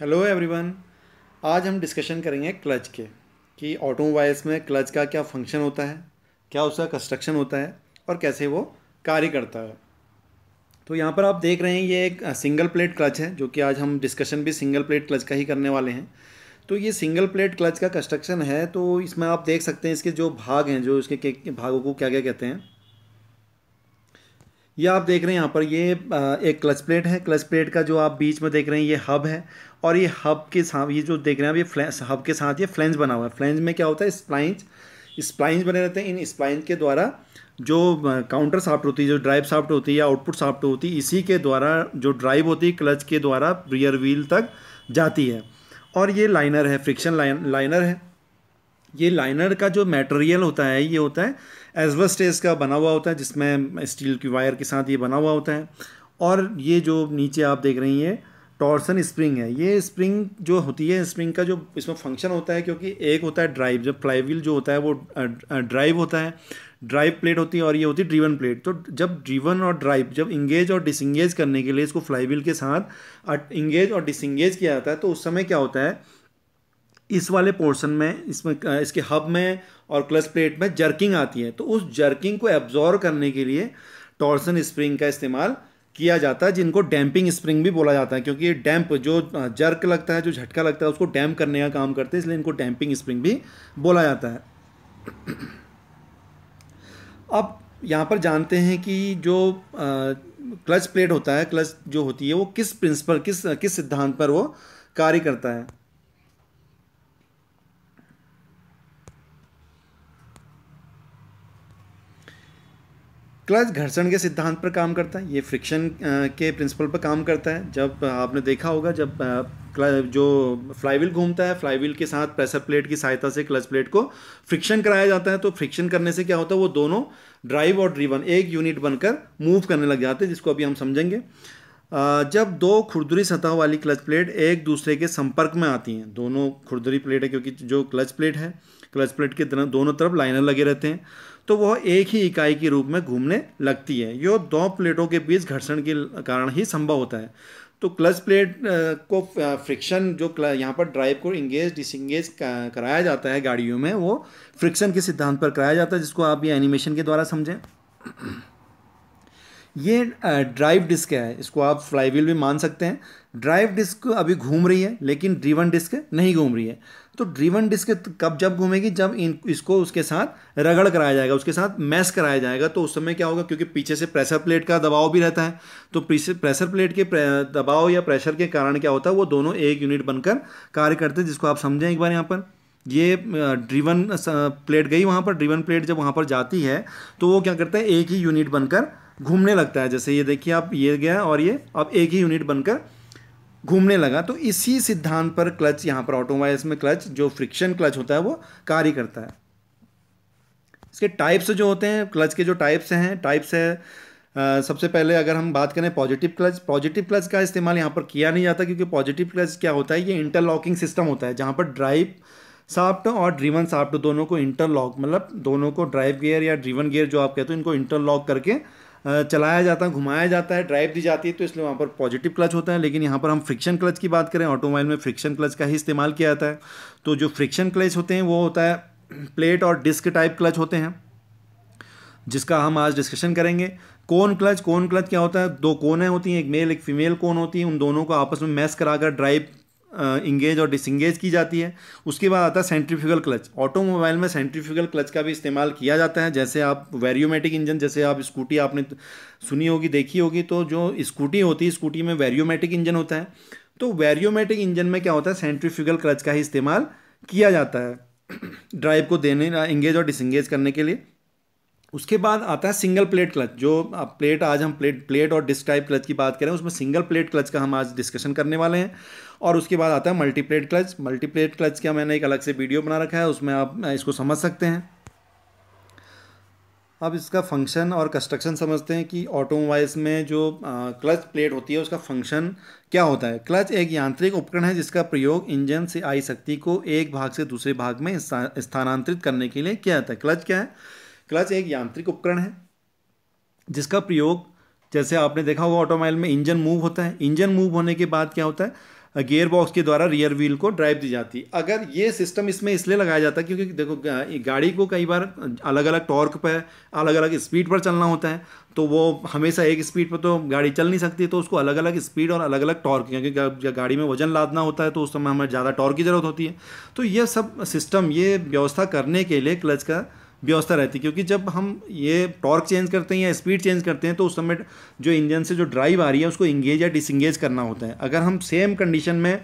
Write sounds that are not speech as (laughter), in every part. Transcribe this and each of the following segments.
hello everyone आज हम discussion करेंगे क्लच के कि ऑटोमोबाइल्स में क्लच का क्या फंक्शन होता है क्या उसका कंस्ट्रक्शन होता है और कैसे वो कार्य करता है तो यहाँ पर आप देख रहे हैं ये एक सिंगल प्लेट क्लच है जो कि आज हम डिस्कशन भी सिंगल प्लेट क्लच का ही करने वाले हैं तो ये सिंगल प्लेट क्लच का कंस्ट्रक्शन है तो इसमें आप देख सकते हैं इसके जो भाग हैं जो इसके भागों को क्या क्या कहते हैं ये आप देख रहे हैं यहाँ पर ये एक क्लच प्लेट है क्लच प्लेट का जो आप बीच में देख रहे हैं ये हब है और ये हब के साथ ये जो देख रहे हैं आप ये फ्लैंस हब के साथ ये फ्लेंज बना हुआ है फ्लेंज में क्या होता है स्प्लाइंस स्प्लाइंस बने रहते हैं इन स्प्लाइंस के द्वारा जो काउंटर साफ्ट होती है जो ड्राइव साफ्ट होती है या आउटपुट साफ्ट होती है इसी के द्वारा जो ड्राइव होती है क्लच के द्वारा रियर व्हील तक जाती है और ये लाइनर है फ्रिक्शन लाइन लाइनर है ये लाइनर का जो मटेरियल होता है ये होता है एजवस्टेज का बना हुआ होता है जिसमें स्टील की वायर के साथ ये बना हुआ होता है और ये जो नीचे आप देख रही हैं टॉर्सन स्प्रिंग है ये स्प्रिंग जो होती है स्प्रिंग का जो इसमें फंक्शन होता है क्योंकि एक होता है ड्राइव जब फ्लाई व्हील जो होता है वो ड्राइव होता है ड्राइव प्लेट होती है और ये होती है ड्रीवन प्लेट तो जब ड्रीवन और ड्राइव जब इंगेज और डिसंगेज करने के लिए इसको फ्लाई व्हील के साथ इंगेज और डिसंगेज किया जाता है तो उस समय क्या होता है इस वाले पोर्शन में इसमें इसके हब में और क्लच प्लेट में जर्किंग आती है तो उस जर्किंग को एब्जॉर्व करने के लिए टॉर्सन स्प्रिंग का इस्तेमाल किया जाता है जिनको डैम्पिंग स्प्रिंग भी बोला जाता है क्योंकि ये डैम्प जो जर्क लगता है जो झटका लगता है उसको डैम्प करने का काम करते हैं इसलिए इनको डैम्पिंग स्प्रिंग भी बोला जाता है अब यहाँ पर जानते हैं कि जो क्लच प्लेट होता है क्लच जो होती है वो किस प्रिंसिपल किस किस सिद्धांत पर वो कार्य करता है क्लच घर्षण के सिद्धांत पर काम करता है ये फ्रिक्शन के प्रिंसिपल पर काम करता है जब आपने देखा होगा जब जो फ्लाईवील घूमता है फ्लाईवील के साथ प्रेशर प्लेट की सहायता से क्लच प्लेट को फ्रिक्शन कराया जाता है तो फ्रिक्शन करने से क्या होता है वो दोनों ड्राइव और ड्रीवन एक यूनिट बनकर मूव करने लग जाते हैं जिसको अभी हम समझेंगे जब दो खुरदरी सतह वाली क्लच प्लेट एक दूसरे के संपर्क में आती हैं दोनों खुरदरी प्लेट है क्योंकि जो क्लच प्लेट है क्लच प्लेट के दोनों तरफ लाइनर लगे रहते हैं तो वह एक ही इकाई के रूप में घूमने लगती है यो दो प्लेटों के बीच घर्षण के कारण ही संभव होता है तो क्लच प्लेट को फ्रिक्शन जो यहाँ पर ड्राइव को इंगेज डिसंगेज कराया जाता है गाड़ियों में वो फ्रिक्शन के सिद्धांत पर कराया जाता है जिसको आप ये एनिमेशन के द्वारा समझें ये ड्राइव डिस्क है इसको आप फ्लाई व्हील भी मान सकते हैं ड्राइव डिस्क अभी घूम रही है लेकिन ड्रीवन डिस्क नहीं घूम रही है तो ड्रीवन डिस्क कब जब घूमेगी जब इन इसको उसके साथ रगड़ कराया जाएगा उसके साथ मैस कराया जाएगा तो उस समय क्या होगा क्योंकि पीछे से प्रेशर प्लेट का दबाव भी रहता है तो प्रेशर प्लेट के दबाव या प्रेशर के कारण क्या होता है वो दोनों एक यूनिट बनकर कार्य करते हैं जिसको आप समझें एक बार यहाँ पर ये ड्रीवन प्लेट गई वहाँ पर ड्रीवन प्लेट जब वहाँ पर जाती है तो वो क्या करता है एक ही यूनिट बनकर घूमने लगता है जैसे ये देखिए आप ये गया और ये अब एक ही यूनिट बनकर घूमने लगा तो इसी सिद्धांत पर क्लच यहाँ पर ऑटोमोबाइल्स में क्लच जो फ्रिक्शन क्लच होता है वो कार्य करता है इसके टाइप्स जो होते हैं क्लच के जो टाइप्स हैं टाइप्स है सबसे पहले अगर हम बात करें पॉजिटिव क्लच पॉजिटिव क्लच का इस्तेमाल यहाँ पर किया नहीं जाता क्योंकि पॉजिटिव क्लच क्या होता है ये इंटरलॉकिंग सिस्टम होता है जहाँ पर ड्राइव साफ्ट और ड्रीवन साफ्ट दोनों को इंटरलॉक मतलब दोनों को ड्राइव गियर या ड्रीवन गियर जो आप कहते हो इनको इंटरलॉक करके चलाया जाता है घुमाया जाता है ड्राइव दी जाती है तो इसलिए वहाँ पर पॉजिटिव क्लच होता है लेकिन यहाँ पर हम फ्रिक्शन क्लच की बात करें ऑटोमोबाइल में फ्रिक्शन क्लच का ही इस्तेमाल किया जाता है तो जो फ्रिक्शन क्लच होते हैं वो होता है प्लेट और डिस्क टाइप क्लच होते हैं जिसका हम आज डिस्कशन करेंगे कोन क्लच कोन क्लच क्या होता है दो कोने होती हैं एक मेल एक फीमेल कोन होती है उन दोनों को आपस में मैस कराकर ड्राइव इंगेज और डिसंगेज की जाती है उसके बाद आता है सेंट्रीफ्यूगल क्लच ऑटोमोबाइल में सेंट्रीफ्यूगल क्लच का भी इस्तेमाल किया जाता है जैसे आप वेरियोमेटिक इंजन जैसे आप स्कूटी आपने सुनी होगी देखी होगी तो जो स्कूटी होती है स्कूटी में वेरियोमेटिक इंजन होता है तो वेरियोमेटिक इंजन में क्या होता है सेंट्रीफ्यूगल क्लच का ही इस्तेमाल किया जाता है ड्राइव (clears throat) को देने इंगेज और डिसंगेज करने के लिए उसके बाद आता है सिंगल प्लेट क्लच जो प्लेट आज हम प्लेट प्लेट और डिस्क टाइप क्लच की बात करें उसमें सिंगल प्लेट क्लच का हम आज डिस्कशन करने वाले हैं और उसके बाद आता है multi plate clutch multi plate clutch का मैंने एक अलग से वीडियो बना रखा है उसमें आप इसको समझ सकते हैं अब इसका फंक्शन और कंस्ट्रक्शन समझते हैं कि ऑटोमोबाइल्स में जो आ, क्लच प्लेट होती है उसका फंक्शन क्या होता है क्लच एक यांत्रिक उपकरण है जिसका प्रयोग इंजन से आई शक्ति को एक भाग से दूसरे भाग में स्थानांतरित करने के लिए किया जाता है क्लच क्या है क्लच एक यांत्रिक उपकरण है जिसका प्रयोग जैसे आपने देखा होगा ऑटोमोबाइल में इंजन मूव होता है इंजन मूव होने के बाद क्या होता है गियर बॉक्स के द्वारा रियर व्हील को ड्राइव दी जाती है अगर ये सिस्टम इसमें इसलिए लगाया जाता है क्योंकि देखो गाड़ी को कई बार अलग अलग टॉर्क पर अलग अलग स्पीड पर चलना होता है तो वो हमेशा एक स्पीड पर तो गाड़ी चल नहीं सकती तो उसको अलग अलग स्पीड और अलग अलग टॉर्क क्योंकि गाड़ी में वजन लादना होता है तो उस समय हमें ज़्यादा टॉर्क की ज़रूरत होती है तो ये सब सिस्टम ये व्यवस्था करने के लिए क्लच का व्यवस्था रहती है क्योंकि जब हम ये टॉर्क चेंज करते हैं या स्पीड चेंज करते हैं तो उस समय जो इंजन से जो ड्राइव आ रही है उसको इंगेज या डिसंगेज करना होता है अगर हम सेम कंडीशन में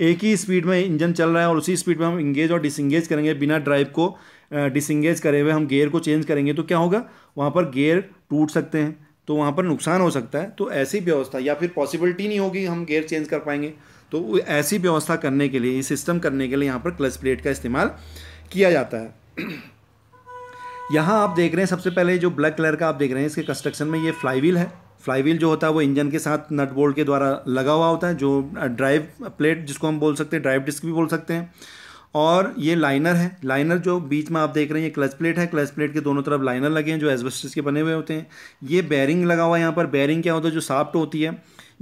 एक ही स्पीड में इंजन चल रहा है और उसी स्पीड में हम इंगेज और डिसंगेज करेंगे बिना ड्राइव को डिसंगेज करे हुए हम गेयर को चेंज करेंगे तो क्या होगा वहाँ पर गेयर टूट सकते हैं तो वहाँ पर नुकसान हो सकता है तो ऐसी व्यवस्था या फिर पॉसिबिलिटी नहीं होगी हम गेयर चेंज कर पाएंगे तो ऐसी व्यवस्था करने के लिए ये सिस्टम करने के लिए यहाँ पर क्लच प्लेट का इस्तेमाल किया जाता है यहाँ आप देख रहे हैं सबसे पहले जो ब्लैक कलर का आप देख रहे हैं इसके कंस्ट्रक्शन में ये फ्लाईवील है फ्लाईवील जो होता है वो इंजन के साथ नट बोल्ट के द्वारा लगा हुआ होता है जो ड्राइव प्लेट जिसको हम बोल सकते हैं ड्राइव डिस्क भी बोल सकते हैं और ये लाइनर है लाइनर जो बीच में आप देख रहे हैं ये क्लच प्लेट है क्लच प्लेट के दोनों तरफ लाइनर लगे हैं जो एजबेस्टस के बने हुए होते हैं ये बैरिंग लगा हुआ है यहाँ पर बैरिंग क्या होता है जो साफ्ट होती है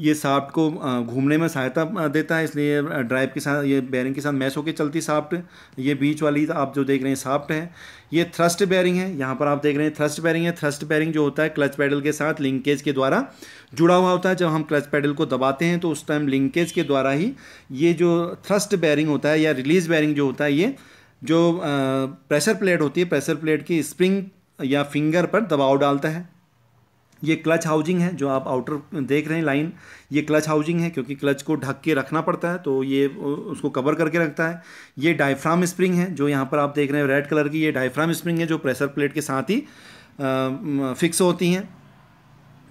ये साफ्ट को घूमने में सहायता देता है इसलिए ड्राइव के साथ ये बैरिंग के साथ मैच होकर चलती साफ्ट ये बीच वाली आप जो देख रहे हैं साफ्ट है ये थ्रस्ट बैरिंग है यहाँ पर आप देख रहे हैं थ्रस्ट बैरिंग है थ्रस्ट बैरिंग जो होता है क्लच पैडल के साथ लिंकेज के द्वारा जुड़ा हुआ होता है जब हम क्लच पैडल को दबाते हैं तो उस टाइम लिंकेज के द्वारा ही ये जो थ्रस्ट बैरिंग होता है या रिलीज बैरिंग जो होता है ये जो प्रेशर प्लेट होती है प्रेशर प्लेट की स्प्रिंग या फिंगर पर दबाव डालता है ये क्लच हाउजिंग है जो आप आउटर देख रहे हैं लाइन ये क्लच हाउजिंग है क्योंकि क्लच को ढक के रखना पड़ता है तो ये उसको कवर करके रखता है ये डायफ्राम स्प्रिंग है जो यहाँ पर आप देख रहे हैं रेड कलर की ये डायफ्राम स्प्रिंग है जो प्रेशर प्लेट के साथ ही फिक्स होती हैं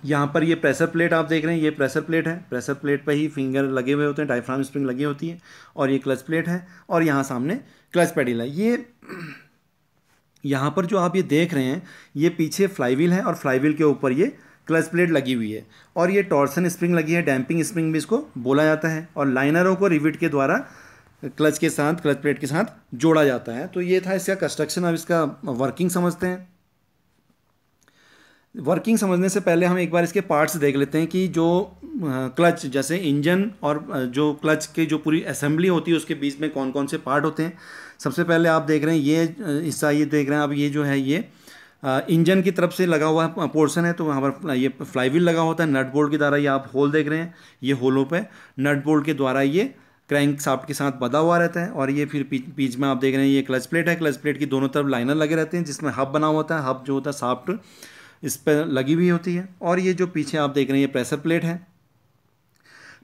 यहाँ पर ये प्रेशर प्लेट आप देख रहे हैं ये प्रेशर प्लेट है प्रेशर प्लेट पर ही फिंगर लगे हुए होते हैं डायफ्राम स्प्रिंग लगी होती है और ये क्लच प्लेट है और यहाँ सामने क्लच पेडिल है ये यहाँ पर जो आप ये देख रहे हैं ये पीछे फ्लाईवील है और फ्लाईवील के ऊपर ये क्लच प्लेट लगी हुई है और ये टॉर्सन स्प्रिंग लगी है डैम्पिंग स्प्रिंग भी इसको बोला जाता है और लाइनरों को रिविट के द्वारा क्लच के साथ क्लच प्लेट के साथ जोड़ा जाता है तो ये था इसका कंस्ट्रक्शन अब इसका वर्किंग समझते हैं वर्किंग समझने से पहले हम एक बार इसके पार्ट्स देख लेते हैं कि जो क्लच जैसे इंजन और जो क्लच के जो पूरी असेंबली होती है उसके बीच में कौन कौन से पार्ट होते हैं सबसे पहले आप देख रहे हैं ये हिस्सा ये देख रहे हैं आप ये जो है ये इंजन की तरफ से लगा हुआ पोर्शन है तो वहाँ पर ये फ्लाईव्हील लगा होता है नट बोल्ट के द्वारा ये आप होल देख रहे हैं ये होलों पे नट बोल्ट के द्वारा ये क्रैंक साफ्ट के साथ बदा हुआ रहता है और ये फिर बीच में आप देख रहे हैं ये क्लच प्लेट है क्लच प्लेट की दोनों तरफ लाइनर लगे रहते हैं जिसमें हब बना होता है हब जो होता है साफ्ट इस पर लगी हुई होती है और ये जो पीछे आप देख रहे हैं ये प्रेशर प्लेट है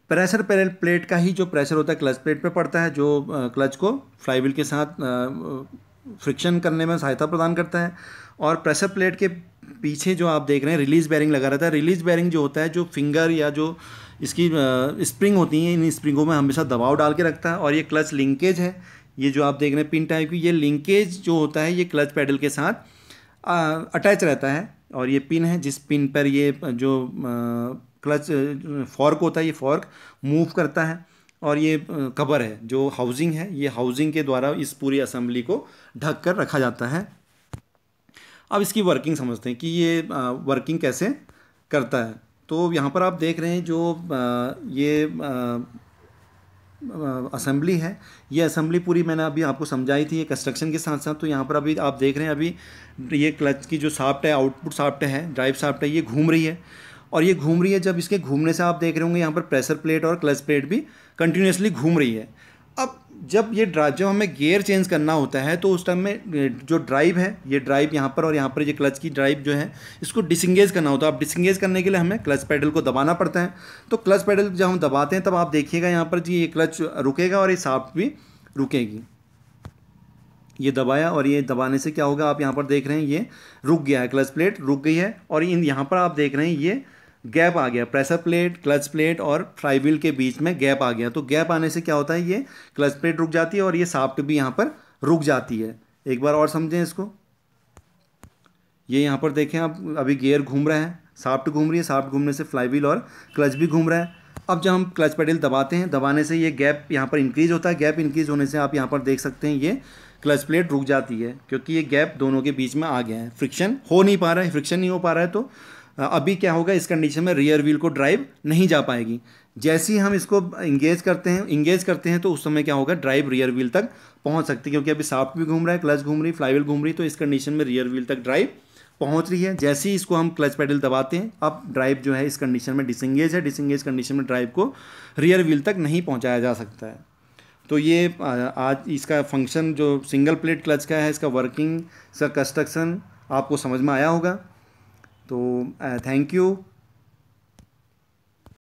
प्रेशर पैरल प्लेट का ही जो प्रेशर होता है क्लच प्लेट पर पड़ता है जो क्लच को फ्लाईव्हील के साथ फ्रिक्शन करने में सहायता प्रदान करता है और प्रेशर प्लेट के पीछे जो आप देख रहे हैं रिलीज बैरिंग लगा रहता है रिलीज बैरिंग जो होता है जो फिंगर या जो इसकी स्प्रिंग होती है इन स्प्रिंगों में हमेशा दबाव डाल के रखता है और ये क्लच लिंकेज है ये जो आप देख रहे हैं पिन टाइप की ये लिंकेज जो होता है ये क्लच पैडल के साथ अटैच रहता है और ये पिन है जिस पिन पर ये जो क्लच फॉर्क होता है ये फॉर्क मूव करता है और ये कवर है जो हाउसिंग है ये हाउसिंग के द्वारा इस पूरी असेंबली को ढक कर रखा जाता है अब इसकी वर्किंग समझते हैं कि ये वर्किंग कैसे करता है तो यहाँ पर आप देख रहे हैं जो ये असेंबली है ये असेंबली पूरी मैंने अभी आपको समझाई थी ये कंस्ट्रक्शन के साथ साथ तो यहाँ पर अभी आप देख रहे हैं अभी ये क्लच की जो साफ्ट है आउटपुट साफ्ट है ड्राइव साफ्ट है ये घूम रही है और ये घूम रही है जब इसके घूमने से आप देख रहे होंगे यहाँ पर प्रेशर प्लेट और क्लच प्लेट भी कंटिन्यूसली घूम रही है अब जब ये ड्रा जब हमें गेयर चेंज करना होता है तो उस टाइम में जो ड्राइव है ये ड्राइव यहाँ पर और यहाँ पर ये क्लच की ड्राइव जो है इसको डिसंगेज करना होता है अब डिसंगेज करने के लिए हमें क्लच पैडल को दबाना पड़ता है तो क्लच पैडल जब हम दबाते हैं तब आप देखिएगा यहाँ पर जी ये क्लच रुकेगा और ये साफ भी रुकेगी ये दबाया और ये दबाने से क्या होगा आप यहाँ पर देख रहे हैं ये रुक गया है क्लच प्लेट रुक गई है और इन यहाँ पर आप देख रहे हैं ये गैप आ गया प्रेशर प्लेट क्लच प्लेट और फ्लाईव्हील के बीच में गैप आ गया तो गैप आने से क्या होता है ये क्लच प्लेट रुक जाती है और ये साफ्ट भी यहाँ पर रुक जाती है एक बार और समझें इसको ये यहाँ पर देखें आप अभी गियर घूम रहा है साफ्ट घूम रही है साफ्ट घूमने से फ्लाईव्हील और क्लच भी घूम रहा है अब जब हम क्लच पेडल दबाते हैं दबाने से ये गैप यहाँ पर इंक्रीज होता है गैप इंक्रीज होने से आप यहाँ पर देख सकते हैं ये क्लच प्लेट रुक जाती है क्योंकि ये गैप दोनों के बीच में आ गया है फ्रिक्शन हो नहीं पा रहा है फ्रिक्शन नहीं हो पा रहा है तो अभी क्या होगा इस कंडीशन में रियर व्हील को ड्राइव नहीं जा पाएगी जैसे ही हम इसको इंगेज करते हैं इंगेज करते हैं तो उस समय क्या होगा ड्राइव रियर व्हील तक पहुंच सकती है क्योंकि अभी साफ्ट भी घूम रहा है क्लच घूम रही फ्लाईवील घूम रही तो इस कंडीशन में रियर व्हील तक ड्राइव पहुंच रही है जैसे ही इसको हम क्लच पैडल दबाते हैं अब ड्राइव जो है इस कंडीशन में डिसंगेज है डिसंगेज कंडीशन में ड्राइव को रियर व्हील तक नहीं पहुंचाया जा सकता है तो ये आज इसका फंक्शन जो सिंगल प्लेट क्लच का है इसका वर्किंग इसका कंस्ट्रक्शन आपको समझ में आया होगा तो थैंक uh, यू